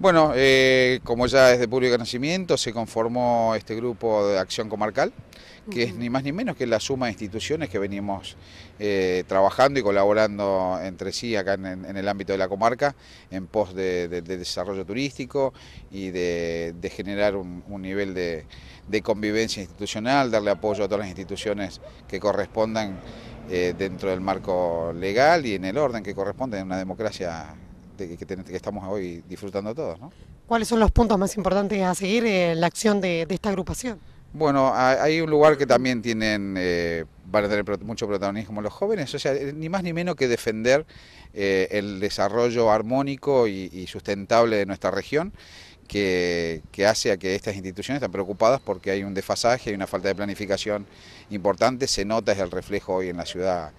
Bueno, eh, como ya es de público conocimiento, se conformó este grupo de acción comarcal, que es ni más ni menos que la suma de instituciones que venimos eh, trabajando y colaborando entre sí acá en, el ámbito de la comarca, en pos de, desarrollo turístico y de, generar un, nivel de, convivencia institucional, darle apoyo a todas las instituciones que correspondan eh, dentro del marco legal y en el orden que corresponde en una democracia que, estamos hoy disfrutando todos. ¿Cuáles son los puntos más importantes a seguir en eh, la acción de, esta agrupación? Bueno, hay un lugar que también tienen, eh, van a tener mucho protagonismo los jóvenes, o sea, eh, ni más ni menos que defender el desarrollo armónico y, sustentable de nuestra región, que, que, hace a que estas instituciones están preocupadas porque hay un desfasaje, hay una falta de planificación importante, se nota, es el reflejo hoy en la ciudad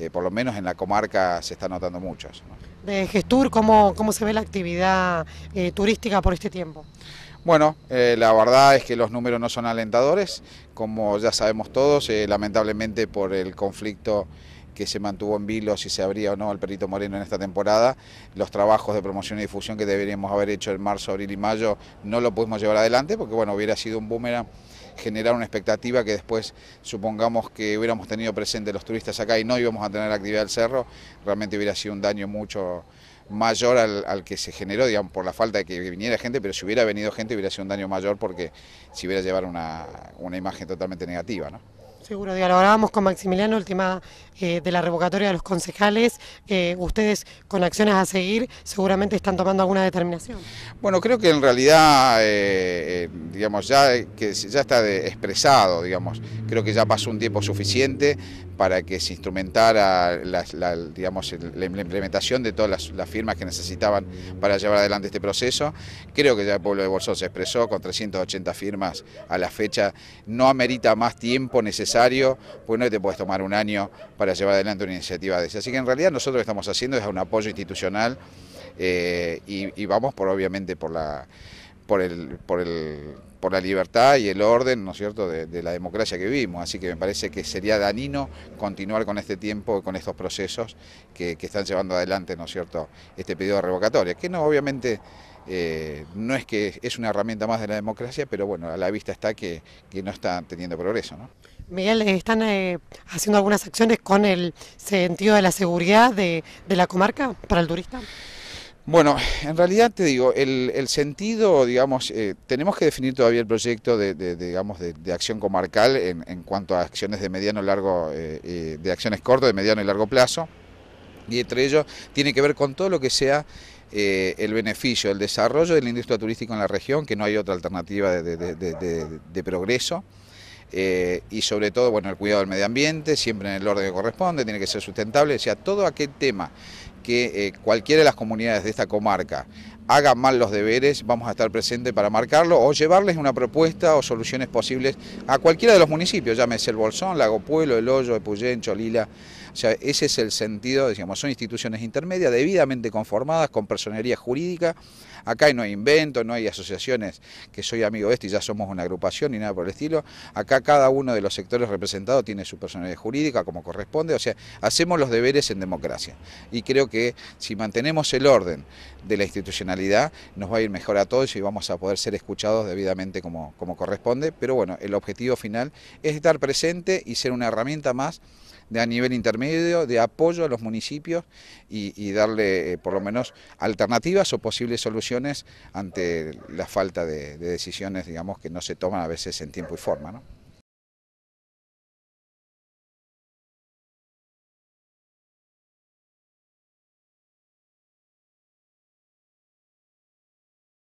eh, por lo menos en la comarca se está notando muchos. De Gestur, ¿cómo, ¿cómo se ve la actividad eh, turística por este tiempo? Bueno, eh, la verdad es que los números no son alentadores, como ya sabemos todos, lamentablemente por el conflicto que se mantuvo en vilo si se abría o no al Perito Moreno en esta temporada. Los trabajos de promoción y difusión que deberíamos haber hecho en marzo, abril y mayo no lo pudimos llevar adelante porque bueno, hubiera sido un boomerang generar una expectativa que después supongamos que hubiéramos tenido presente los turistas acá y no íbamos a tener actividad del cerro, realmente hubiera sido un daño mucho mayor al, que se generó, digamos, por la falta de que viniera gente, pero si hubiera venido gente hubiera sido un daño mayor porque si hubiera llevado una, una imagen totalmente negativa, Seguro, dialogábamos con Maximiliano el tema eh, de la revocatoria de los concejales. Eh, ustedes con acciones a seguir seguramente están tomando alguna determinación. Bueno, creo que en realidad, eh, digamos, ya, que ya está expresado, digamos, creo que ya pasó un tiempo suficiente para que se instrumentara la, digamos, la implementación de todas las, firmas que necesitaban para llevar adelante este proceso. Creo que ya el pueblo de Bolsón se expresó con 380 firmas a la fecha. No amerita más tiempo necesario necesario, no te puedes tomar un año para llevar adelante una iniciativa de esa. Así que en realidad nosotros lo que estamos haciendo es un apoyo institucional eh, y, vamos por obviamente por la por el, por el por la libertad y el orden, ¿no es cierto?, de, la democracia que vivimos. Así que me parece que sería danino continuar con este tiempo, con estos procesos que, están llevando adelante, ¿no es cierto?, este pedido de revocatoria, que no, obviamente, eh, no es que es una herramienta más de la democracia, pero bueno, a la vista está que, no está teniendo progreso, ¿no? Miguel, eh, ¿están eh, haciendo algunas acciones con el sentido de la seguridad de, la comarca para el turista? Bueno, en realidad te digo, el, sentido, digamos, eh, tenemos que definir todavía el proyecto de, digamos, de, acción comarcal en, cuanto a acciones de mediano largo, de acciones cortas, de mediano y largo plazo, y entre ellos tiene que ver con todo lo que sea el beneficio, el desarrollo de la industria turística en la región, que no hay otra alternativa de progreso. Eh, y sobre todo, bueno, el cuidado del medio ambiente, siempre en el orden que corresponde, tiene que ser sustentable, o sea, todo aquel tema que eh, cualquiera de las comunidades de esta comarca hagan mal los deberes, vamos a estar presentes para marcarlo o llevarles una propuesta o soluciones posibles a cualquiera de los municipios, llámese el Bolsón, Lago Pueblo, El Hoyo, Epuyén, Cholila. O sea, ese es el sentido, digamos son instituciones intermedias debidamente conformadas con personería jurídica. Acá no hay invento, no hay asociaciones que soy amigo de este y ya somos una agrupación ni nada por el estilo. Acá cada uno de los sectores representados tiene su personalidad jurídica como corresponde. O sea, hacemos los deberes en democracia. Y creo que si mantenemos el orden de la institucionalidad, nos va a ir mejor a todos y vamos a poder ser escuchados debidamente como, corresponde, pero bueno, el objetivo final es estar presente y ser una herramienta más de a nivel intermedio, de apoyo a los municipios y, darle eh, por lo menos alternativas o posibles soluciones ante la falta de, de decisiones, digamos, que no se toman a veces en tiempo y forma. ¿no?